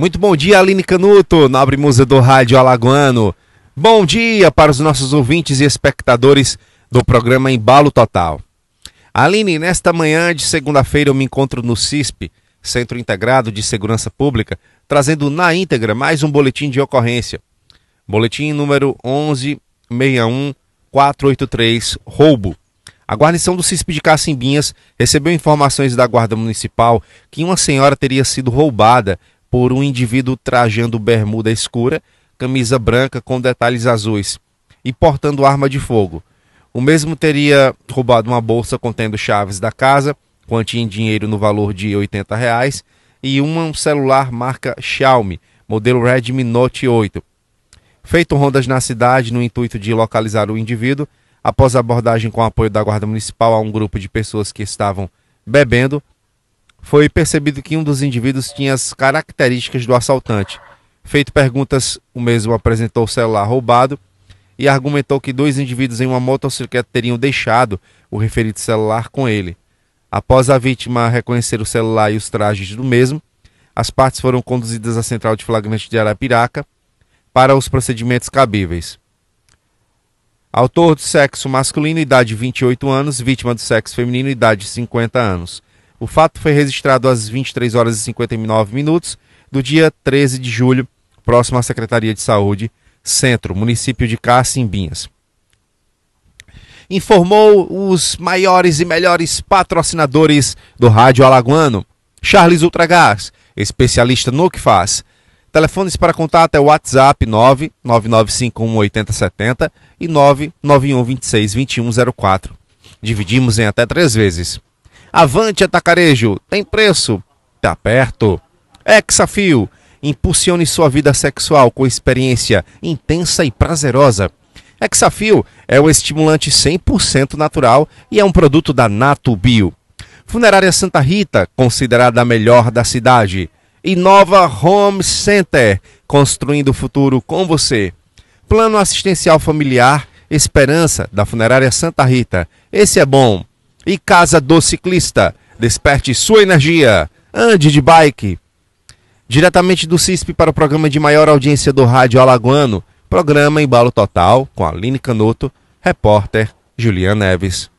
Muito bom dia, Aline Canuto, nobre musa do rádio alagoano. Bom dia para os nossos ouvintes e espectadores do programa Embalo Total. Aline, nesta manhã de segunda-feira eu me encontro no CISP, Centro Integrado de Segurança Pública, trazendo na íntegra mais um boletim de ocorrência. Boletim número 1161483, roubo. A guarnição do CISP de Cacimbinhas recebeu informações da Guarda Municipal que uma senhora teria sido roubada por um indivíduo trajando bermuda escura, camisa branca com detalhes azuis e portando arma de fogo. O mesmo teria roubado uma bolsa contendo chaves da casa, quantia em dinheiro no valor de 80 reais e um celular marca Xiaomi, modelo Redmi Note 8. Feito rondas na cidade no intuito de localizar o indivíduo, após abordagem com apoio da Guarda Municipal a um grupo de pessoas que estavam bebendo, foi percebido que um dos indivíduos tinha as características do assaltante. Feito perguntas, o mesmo apresentou o celular roubado e argumentou que dois indivíduos em uma motocicleta teriam deixado o referido celular com ele. Após a vítima reconhecer o celular e os trajes do mesmo, as partes foram conduzidas à central de flagrante de Arapiraca para os procedimentos cabíveis. Autor do sexo masculino, idade 28 anos, vítima do sexo feminino, idade 50 anos. O fato foi registrado às 23 horas e 59 minutos do dia 13 de julho, próximo à Secretaria de Saúde Centro, município de Cacimbinhas. Informou os maiores e melhores patrocinadores do Rádio Alagoano. Charles Ultragás, especialista no que faz. Telefones para contato é o WhatsApp 999518070 e 991262104. Dividimos em até três vezes. Avante Atacarejo, tem preço? Tá perto. Exafio, impulsione sua vida sexual com experiência intensa e prazerosa. Exafio é um estimulante 100% natural e é um produto da Natubio. Funerária Santa Rita, considerada a melhor da cidade. Inova Home Center, construindo o futuro com você. Plano Assistencial Familiar Esperança, da Funerária Santa Rita. Esse é bom. E Casa do Ciclista, desperte sua energia, ande de bike. Diretamente do CISP para o programa de maior audiência do rádio alagoano, programa Embalo Total, com Aline Canoto, repórter Juliana Neves.